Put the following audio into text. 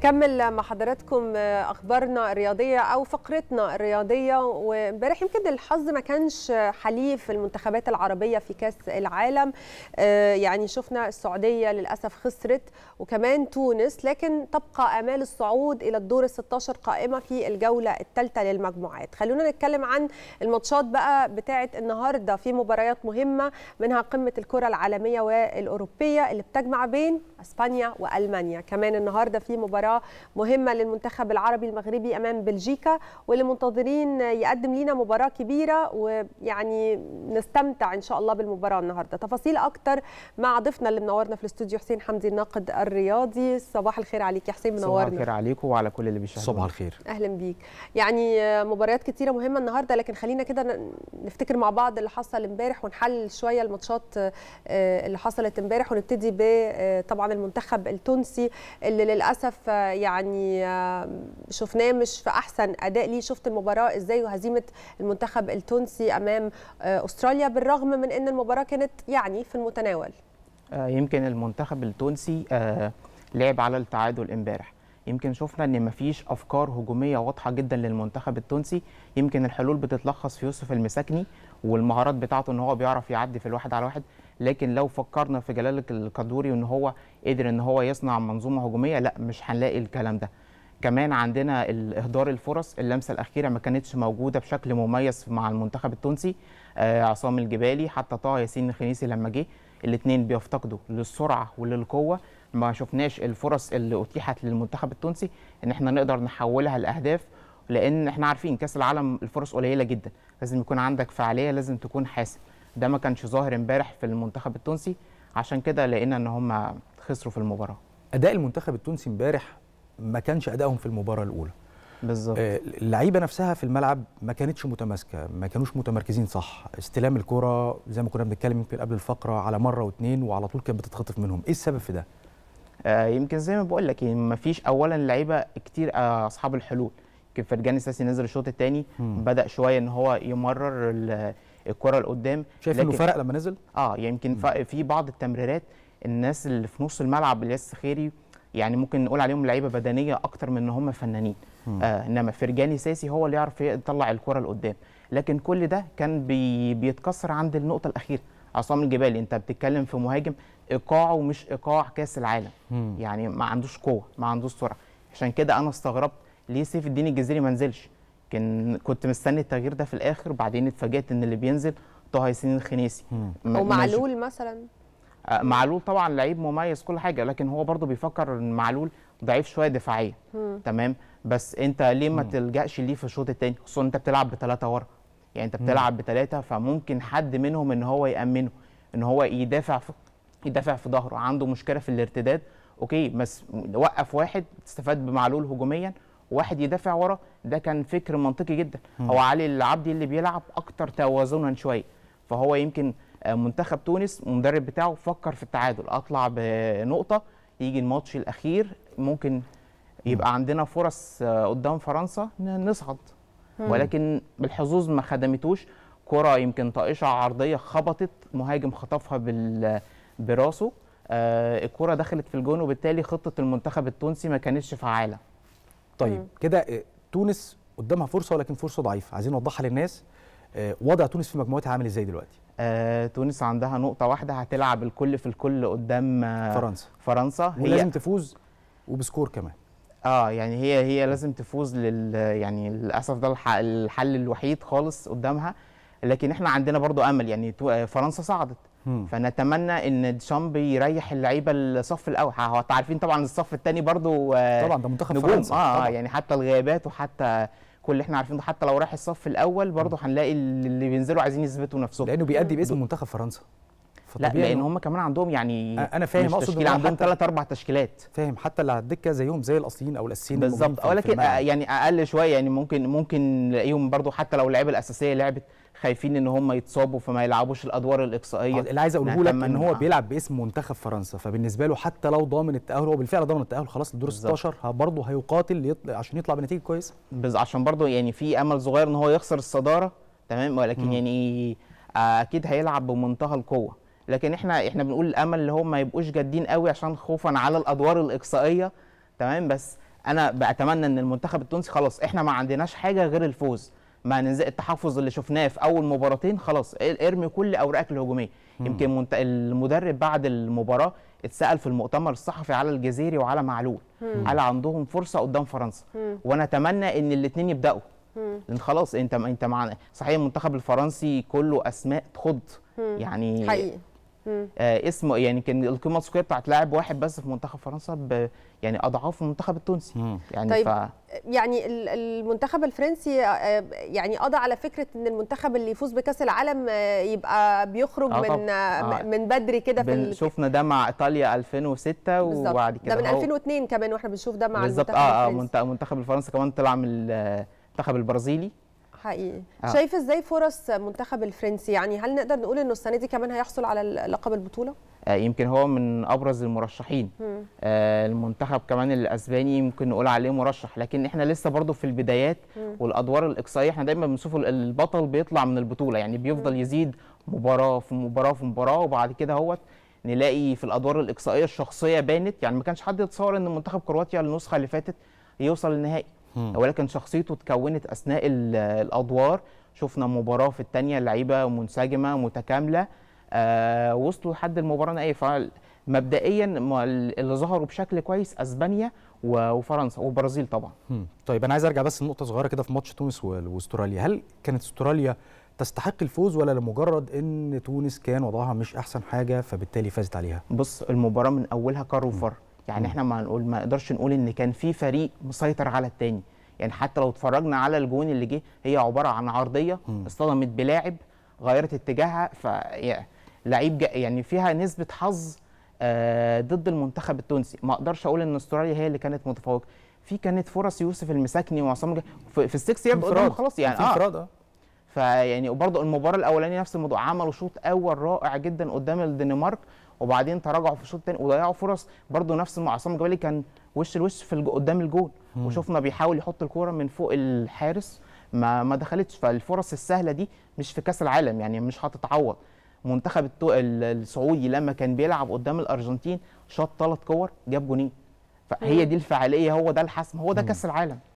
نكمل مع حضراتكم آه، اخبارنا الرياضيه او فقرتنا الرياضيه وامبارح يمكن الحظ ما كانش حليف المنتخبات العربيه في كاس العالم آه، يعني شفنا السعوديه للاسف خسرت وكمان تونس لكن تبقى امال الصعود الى الدور ال16 قائمه في الجوله الثالثه للمجموعات خلونا نتكلم عن الماتشات بقى بتاعه النهارده في مباريات مهمه منها قمه الكره العالميه والاوروبيه اللي بتجمع بين اسبانيا والمانيا كمان النهارده في مباراه مباراة مهمة للمنتخب العربي المغربي أمام بلجيكا واللي منتظرين يقدم لينا مباراة كبيرة ويعني نستمتع إن شاء الله بالمباراة النهاردة تفاصيل أكتر مع ضيفنا اللي منورنا في الاستوديو حسين حمدي الناقد الرياضي صباح الخير عليك يا حسين منورنا صباح الخير عليكم وعلى كل اللي بيشاهدوا صباح الخير أهلا بيك يعني آه، مباريات كتيرة مهمة النهاردة لكن خلينا كده نفتكر مع بعض اللي حصل امبارح ونحلل شوية الماتشات آه، آه، اللي حصلت امبارح ونبتدي بطبعا طبعا المنتخب التونسي اللي للاسف يعني شفناه مش في احسن اداء ليه شفت المباراه ازاي وهزيمه المنتخب التونسي امام آه، استراليا بالرغم من ان المباراه كانت يعني في المتناول آه، يمكن المنتخب التونسي آه، لعب على التعادل امبارح يمكن شفنا ان مفيش افكار هجوميه واضحه جدا للمنتخب التونسي يمكن الحلول بتتلخص في يوسف المساكني والمهارات بتاعته ان هو بيعرف يعدي في الواحد على واحد لكن لو فكرنا في جلال القدوري وان هو قدر ان هو يصنع منظومه هجوميه لا مش هنلاقي الكلام ده كمان عندنا اهدار الفرص اللمسه الاخيره ما كانتش موجوده بشكل مميز مع المنتخب التونسي آه، عصام الجبالي حتى طه ياسين الخنيسي لما جه الاثنين بيفتقدوا للسرعه وللقوه ما شفناش الفرص اللي اتيحت للمنتخب التونسي ان احنا نقدر نحولها لاهداف لان احنا عارفين كاس العالم الفرص قليله جدا لازم يكون عندك فعاليه لازم تكون حاسم ده ما كانش ظاهر امبارح في المنتخب التونسي عشان كده لقينا ان هم خسروا في المباراه اداء المنتخب التونسي امبارح ما كانش ادائهم في المباراه الاولى بالظبط آه، اللعيبه نفسها في الملعب ما كانتش متماسكه ما كانوش متمركزين صح استلام الكره زي ما كنا بنتكلم يمكن قبل الفقره على مره واثنين وعلى طول كانت بتتخطف منهم ايه السبب في ده آه يمكن زي ما بقول لك يعني ما فيش اولا لعيبه كتير آه اصحاب الحلول يمكن فرجاني ساسي نزل الشوط الثاني بدا شويه ان هو يمرر الكره لقدام شايف انه فرق لما نزل اه يعني يمكن يعني في بعض التمريرات الناس اللي في نص الملعب الياس خيري يعني ممكن نقول عليهم لعيبه بدنيه اكتر من ان هم فنانين آه انما فرجاني ساسي هو اللي يعرف يطلع الكره لقدام لكن كل ده كان بي بيتكسر عند النقطه الاخيره عصام الجبالي انت بتتكلم في مهاجم ايقاعه مش ايقاع كاس العالم مم. يعني ما عندوش قوه ما عندوش سرعه عشان كده انا استغربت ليه سيف الدين الجزيري ما نزلش لكن كنت مستني التغيير ده في الاخر وبعدين اتفاجئت ان اللي بينزل طه ياسين الخنيسي ومعلول مثلا آه، معلول طبعا لعيب مميز كل حاجه لكن هو برضه بيفكر ان معلول ضعيف شويه دفاعيا تمام بس انت ليه ما تلجاش ليه في الشوط الثاني خصوصا انت بتلعب بثلاثه ورا يعني انت بتلعب بثلاثه فممكن حد منهم ان هو يامنه ان هو يدافع في يدافع في ظهره عنده مشكله في الارتداد اوكي بس وقف واحد تستفاد بمعلول هجوميا واحد يدافع ورا ده كان فكر منطقي جدا م. هو علي العبدي اللي بيلعب اكتر توازنا شويه فهو يمكن آه، منتخب تونس المدرب بتاعه فكر في التعادل اطلع بنقطه يجي الماتش الاخير ممكن يبقى عندنا فرص آه، قدام فرنسا نصعد ولكن بالحظوظ ما خدمتوش كره يمكن طائشه عرضيه خبطت مهاجم خطفها بال براسه آه، الكره دخلت في الجون وبالتالي خطه المنتخب التونسي ما كانتش فعاله طيب كده آه، تونس قدامها فرصه ولكن فرصه ضعيفه عايزين نوضحها للناس آه، وضع تونس في مجموعتها عامل ازاي دلوقتي آه، تونس عندها نقطه واحده هتلعب الكل في الكل قدام آه، فرنسا فرنسا ولازم لازم تفوز وبسكور كمان اه يعني هي هي لازم تفوز لل يعني للاسف ده الحل الوحيد خالص قدامها لكن احنا عندنا برضو امل يعني فرنسا صعدت فنتمنى ان ديشامب يريح اللعيبه الصف الاول هو عارفين طبعا الصف الثاني برضو آه، طبعا ده منتخب نجوم. فرنسا آه،, اه طبعًا. يعني حتى الغيابات وحتى كل اللي احنا عارفينه حتى لو راح الصف الاول برضه هنلاقي اللي بينزلوا عايزين يثبتوا نفسهم لانه بيأدي باسم منتخب فرنسا لا لان هم كمان عندهم يعني انا فاهم اقصد ان عندهم ثلاث اربع تشكيلات فاهم حتى اللي على الدكه زيهم زي الاصليين او الاساسيين بالظبط ولكن يعني اقل شويه يعني ممكن ممكن نلاقيهم برضو حتى لو اللعيبه الاساسيه لعبت خايفين ان هم يتصابوا فما يلعبوش الادوار الاقصائيه اللي عايز اقوله لك ان هو بيلعب باسم منتخب فرنسا فبالنسبه له حتى لو ضامن التاهل هو بالفعل ضامن التاهل خلاص لدور 16 برضه هيقاتل عشان يطلع بنتيجه كويسه عشان برضه يعني في امل صغير ان هو يخسر الصداره تمام ولكن مم. يعني اكيد هيلعب بمنتهى القوه لكن احنا احنا بنقول الامل اللي هم ما يبقوش جادين قوي عشان خوفا على الادوار الاقصائيه تمام بس انا بتمنى ان المنتخب التونسي خلاص احنا ما عندناش حاجه غير الفوز مع ننزل التحفظ اللي شفناه في اول مباراتين خلاص ارمي كل اوراقك الهجوميه يمكن منت... المدرب بعد المباراه اتسال في المؤتمر الصحفي على الجزيري وعلى معلول على عندهم فرصه قدام فرنسا وانا اتمنى ان الاثنين يبداوا لان خلاص انت انت معانا صحيح المنتخب الفرنسي كله اسماء تخض يعني حقيقي آه اسمه يعني كان القيمه السوقيه بتاعت لاعب واحد بس في منتخب فرنسا ب يعني اضعاف المنتخب التونسي مم. يعني طيب ف... يعني المنتخب الفرنسي آه، آه، يعني قضى على فكره ان المنتخب اللي يفوز بكاس العالم آه، يبقى بيخرج آه من آه. من بدري كده في شفنا ده مع ايطاليا 2006 بالزبط. وبعد كده ده من 2002 كمان واحنا بنشوف ده مع بالزبط. المنتخب آه, آه المنتخب الفرنسي كمان طلع من المنتخب البرازيلي حقيقي آه. شايف ازاي فرص منتخب الفرنسي يعني هل نقدر نقول انه السنه دي كمان هيحصل على لقب البطوله آه يمكن هو من ابرز المرشحين آه المنتخب كمان الاسباني ممكن نقول عليه مرشح لكن احنا لسه برضه في البدايات مم. والادوار الاقصائيه احنا دايما بنشوف البطل بيطلع من البطوله يعني بيفضل مم. يزيد مباراه في مباراه في مباراه وبعد كده هوت نلاقي في الادوار الاقصائيه الشخصيه بانت يعني ما كانش حد يتصور ان منتخب كرواتيا النسخه اللي فاتت يوصل النهائي ولكن شخصيته تكونت اثناء الادوار شفنا مباراه في الثانيه لعيبه منسجمه متكامله آه وصلوا لحد المباراه نهائي فمبدئيا اللي ظهروا بشكل كويس اسبانيا وفرنسا والبرازيل طبعا طيب انا عايز ارجع بس لنقطه صغيره كده في ماتش تونس واستراليا هل كانت استراليا تستحق الفوز ولا لمجرد ان تونس كان وضعها مش احسن حاجه فبالتالي فازت عليها بص المباراه من اولها كار وفر يعني احنا ما نقول ما نقدرش نقول ان كان في فريق مسيطر على الثاني يعني حتى لو اتفرجنا على الجون اللي جه هي عباره عن عرضيه اصطدمت بلاعب غيرت اتجاهها ف لعيب يعني فيها نسبه حظ آه، ضد المنتخب التونسي ما اقدرش اقول ان استراليا هي اللي كانت متفوقه في كانت فرص يوسف المساكني وعصام في, في السكس يارد قدام خلاص يعني اه انفراد اه فيعني وبرضه المباراه الاولانيه نفس الموضوع عملوا شوط اول رائع جدا قدام الدنمارك وبعدين تراجعوا في الشوط الثاني وضيعوا فرص برضو نفس ما عصام الجبالي كان وش لوش في قدام الجول وشفنا بيحاول يحط الكوره من فوق الحارس ما ما دخلتش فالفرص السهله دي مش في كاس العالم يعني مش هتتعوض منتخب السعودي لما كان بيلعب قدام الارجنتين شاط ثلاث كور جاب جونين فهي دي الفعاليه هو ده الحسم هو ده كاس العالم